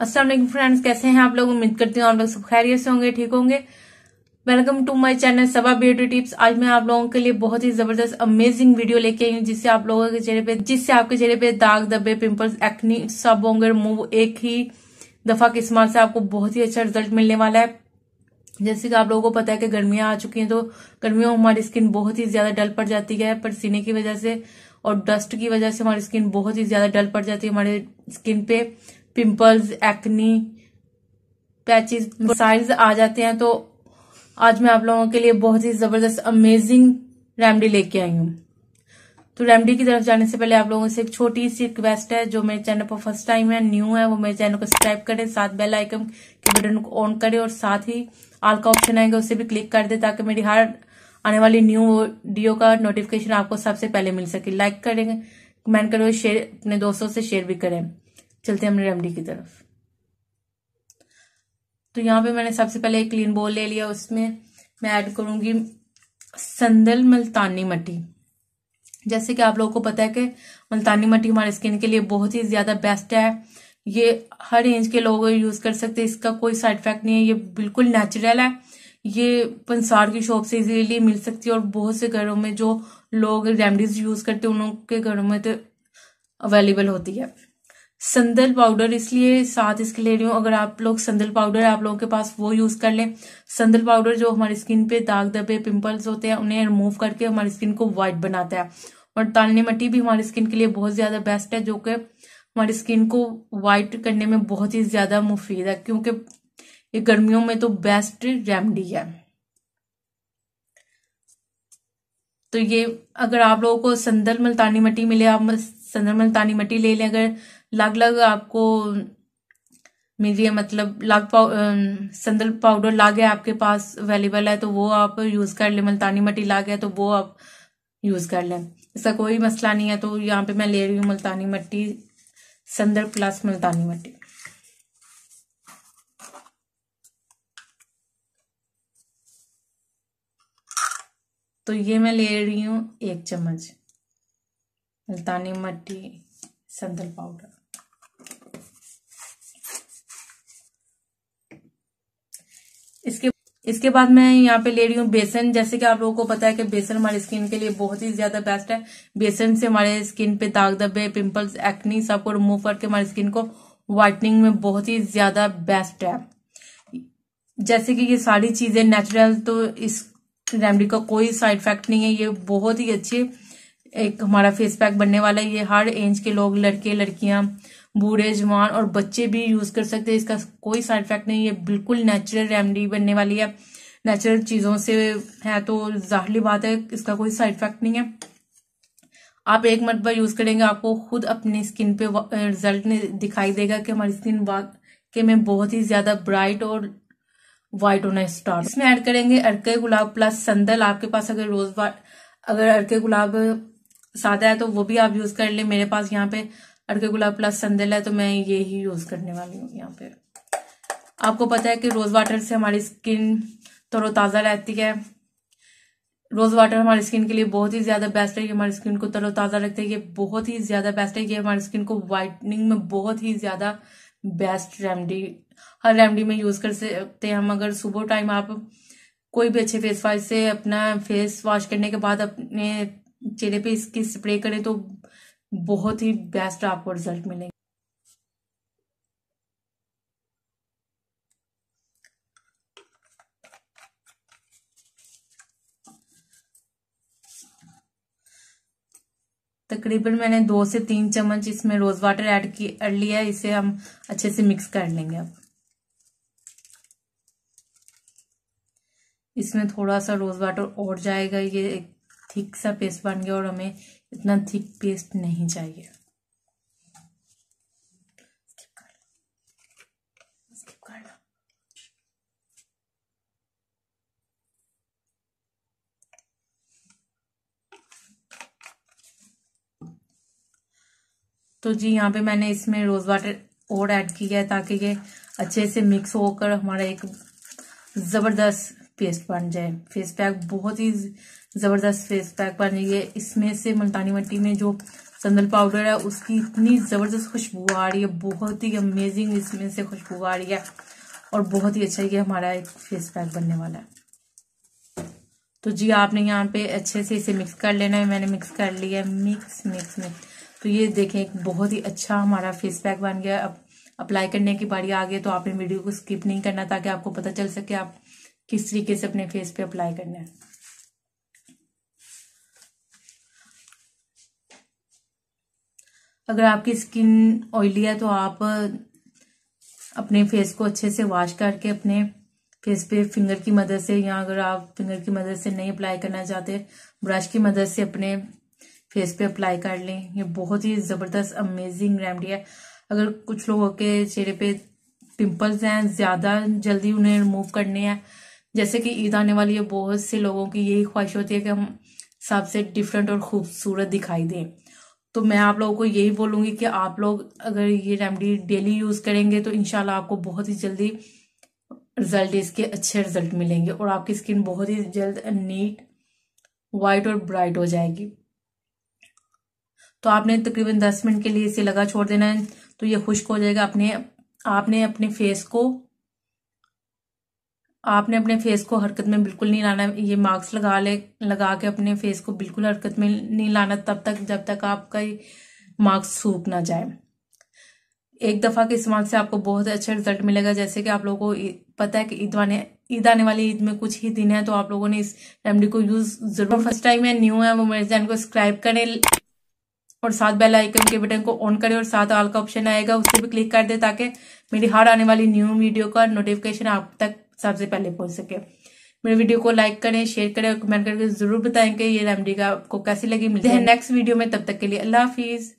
असल फ्रेंड्स कैसे हैं आप लोग उम्मीद करती हूँ आप लोग सब खैरियत से होंगे ठीक होंगे welcome to my channel Saba beauty tips आज मैं आप लोगों के लिए बहुत ही जबरदस्त अमेजिंग वीडियो लेके आई हूँ जिससे आप लोगों के चेहरे पे जिससे आपके चेहरे पे दाग दबे पिंपल्स एक्नी सब होंगे मूव एक ही दफा के इस्तेमाल से आपको बहुत ही अच्छा रिजल्ट मिलने वाला है जैसे कि आप लोगों को पता है कि गर्मियां आ चुकी हैं तो गर्मियों में हमारी स्किन बहुत ही ज्यादा डल पड़ जाती है सीने की वजह से और डस्ट की वजह से हमारी स्किन बहुत ही ज्यादा डल पड़ जाती है हमारे स्किन पे पिंपल्स एक्नी पैचेस साइज आ जाते हैं तो आज मैं आप लोगों के लिए बहुत ही जबरदस्त अमेजिंग रेमडी लेके आई हूँ तो रेमडी की तरफ जाने से पहले आप लोगों से एक छोटी सी रिक्वेस्ट है जो मेरे चैनल पर फर्स्ट टाइम है न्यू है वो मेरे चैनल को सब्सक्राइब करें साथ बेल आइकन के बटन को ऑन करें और साथ ही आल का ऑप्शन आएगा उसे भी क्लिक कर दे ताकि मेरी हर आने वाली न्यू वीडियो का नोटिफिकेशन आपको सबसे पहले मिल सके लाइक करें कमेंट करें शेयर अपने दोस्तों से शेयर भी करें चलते हैं हमने रेमडी की तरफ तो यहाँ पे मैंने सबसे पहले एक क्लीन बोल ले लिया उसमें मैं ऐड करूंगी संदल मल्तानी मट्टी जैसे कि आप लोगों को पता है कि मल्तानी मट्टी हमारे स्किन के लिए बहुत ही ज़्यादा बेस्ट है ये हर एज के लोग यूज़ कर सकते हैं इसका कोई साइड इफेक्ट नहीं है ये बिल्कुल नेचुरल है ये पंसार की शॉप से इजीली मिल सकती है और बहुत से घरों में जो लोग रेमडीज यूज़ करते हैं उनके घरों में तो अवेलेबल होती है संदल पाउडर इसलिए साथ इसके ले रही हूँ अगर आप लोग संदल पाउडर आप लोगों के पास वो यूज कर लें संदल पाउडर जो हमारी स्किन पे दाग दबे पिंपल्स होते हैं उन्हें रिमूव करके हमारी स्किन को व्हाइट बनाता है और तालने मट्टी भी हमारी स्किन के लिए बहुत ज्यादा बेस्ट है जो कि हमारी स्किन को व्हाइट करने में बहुत ही ज्यादा मुफीद है क्योंकि ये गर्मियों में तो बेस्ट रेमडी है तो ये अगर आप लोगों को संदल मुल्तानी मट्टी मिले आप संदर मुल्तानी मट्टी ले लें अगर लग लग आपको मिल रही है मतलब लाग पाउ संदल पाउडर ला गया आपके पास अवेलेबल है तो वो आप यूज़ कर लें मुल्तानी मतलब मट्टी ला गया तो वो आप यूज़ कर लें इसका कोई मसला नहीं है तो यहाँ पे मैं ले रही हूँ मुल्तानी मतलब मट्टी संदर प्लस मुल्तानी मतलब मट्टी तो ये मैं ले रही हूँ एक चम्मच मुल्तानी मट्टी सद्दल पाउडर इसके इसके बाद मैं यहाँ पे ले रही हूँ बेसन जैसे कि आप लोगों को पता है कि बेसन हमारी स्किन के लिए बहुत ही ज्यादा बेस्ट है बेसन से हमारे स्किन पे दाग धब्बे पिंपल्स एक्नी सब को रिमूव करके हमारी स्किन को व्हाइटनिंग में बहुत ही ज्यादा बेस्ट है जैसे कि ये सारी चीजें नेचुरल तो इस रेमेडी का कोई साइड इफेक्ट नहीं है ये बहुत ही अच्छी एक हमारा फेस पैक बनने वाला है ये हर एज के लोग लड़के लड़कियां बूढ़े जवान और बच्चे भी यूज़ कर सकते हैं इसका कोई साइड इफेक्ट नहीं है बिल्कुल नेचुरल रेमडी बनने वाली है नेचुरल चीज़ों से है तो जाहली बात है इसका कोई साइड इफेक्ट नहीं है आप एक मरतबा यूज़ करेंगे आपको खुद अपनी स्किन पे रिजल्ट दिखाई देगा कि हमारी स्किन के में बहुत ही ज़्यादा ब्राइट और वाइट होना स्टार्ट इसमें ऐड करेंगे अरके गुलाब प्लस संदल आपके पास अगर रोज अगर अरके गुलाब सादा है तो वो भी आप यूज कर ले मेरे पास यहाँ पे अड़के गुलाब प्लस संदल है तो मैं ये ही यूज करने वाली हूँ यहाँ पे आपको पता है कि रोज वाटर से हमारी स्किन तरोताजा रहती है रोज वाटर हमारी स्किन के लिए बहुत ही ज्यादा बेस्ट है ये हमारी स्किन को तरोताजा रखता है ये बहुत ही ज्यादा बेस्ट है ये हमारी स्किन को व्हाइटनिंग में बहुत ही ज्यादा बेस्ट रेमडी हर रेमडी में यूज कर सकते हैं हम अगर सुबह टाइम आप कोई भी अच्छे फेस वाश से अपना फेस वॉश करने के बाद अपने चेहरे पे इसकी स्प्रे करें तो बहुत ही बेस्ट आपको रिजल्ट मिलेगा तकरीबन मैंने दो से तीन चम्मच इसमें रोज वाटर ऐड कर लिया इसे हम अच्छे से मिक्स कर लेंगे अब इसमें थोड़ा सा रोज वाटर और जाएगा ये एक थिक सा पेस्ट बन गया और हमें इतना थिक पेस्ट नहीं चाहिए तो जी यहाँ पे मैंने इसमें रोज़ वाटर और ऐड किया है ताकि ये अच्छे से मिक्स होकर हमारा एक ज़बरदस्त पेस्ट बन जाए फेस पैक बहुत ही ज़बरदस्त फेस पैक बन जाइए इसमें से मुल्तानी मट्टी में जो संदल पाउडर है उसकी इतनी ज़बरदस्त खुशबू आ रही है बहुत ही अमेजिंग इसमें से खुशबू आ रही है और बहुत ही अच्छा ये हमारा एक फेस पैक बनने वाला है तो जी आपने यहाँ पे अच्छे से इसे मिक्स कर लेना है मैंने मिक्स कर लिया मिक्स मिक्स मिक्स तो ये देखें एक बहुत ही अच्छा हमारा फेस पैक बन गया अब अप्लाई करने की बारी आ गई तो आपने वीडियो को स्किप नहीं करना ताकि आपको पता चल सके आप किस तरीके से अपने फेस पे अप्लाई करना है अगर आपकी स्किन ऑयली है तो आप अपने फेस को अच्छे से वॉश करके अपने फेस पे फिंगर की मदद से या अगर आप फिंगर की मदद से नहीं अप्लाई करना चाहते ब्रश की मदद से अपने फेस पे अप्लाई कर लें ये बहुत ही ज़बरदस्त अमेजिंग रेमडी है अगर कुछ लोगों के चेहरे पे पिंपल्स हैं ज़्यादा जल्दी उन्हें रिमूव करने हैं जैसे कि ईद आने वाली है बहुत से लोगों की यही ख्वाहिश होती है कि हम सबसे डिफरेंट और खूबसूरत दिखाई दें तो मैं आप लोगों को यही बोलूंगी कि आप लोग अगर ये रेमडी डेली यूज़ करेंगे तो इनशाला आपको बहुत ही जल्दी रिजल्ट इसके अच्छे रिजल्ट मिलेंगे और आपकी स्किन बहुत ही जल्द नीट वाइट और ब्राइट हो जाएगी तो आपने तकरीबन दस मिनट के लिए इसे लगा छोड़ देना है तो ये खुश्क हो जाएगा अपने आपने अपने फेस को आपने अपने फेस को हरकत में बिल्कुल नहीं लाना ये मास्क लगा ले लगा के अपने फेस को बिल्कुल हरकत में नहीं लाना तब तक जब तक आपका मास्क सूख ना जाए एक दफ़ा के इस्तेमाल से आपको बहुत अच्छा रिजल्ट मिलेगा जैसे कि आप लोगों को पता है कि ईद आने ईद आने वाली ईद में कुछ ही दिन है तो आप लोगों ने इस रेमडी को यूज़ जरूर फर्स्ट टाइम है न्यू है वो मेरे चैनल को सब्सक्राइब करें और साथ बेल आइकन के बटन को ऑन करें और साथ ऑल का ऑप्शन आएगा उसे भी क्लिक कर दे ताकि मेरी हर आने वाली न्यू वीडियो का नोटिफिकेशन आप तक सबसे पहले पहुंच सके मेरे वीडियो को लाइक करें शेयर करें और कमेंट करके जरूर बताएं कि ये रेमडी का आपको कैसी लगी मिलते हैं नेक्स्ट वीडियो में तब तक के लिए अल्लाह हाफिज़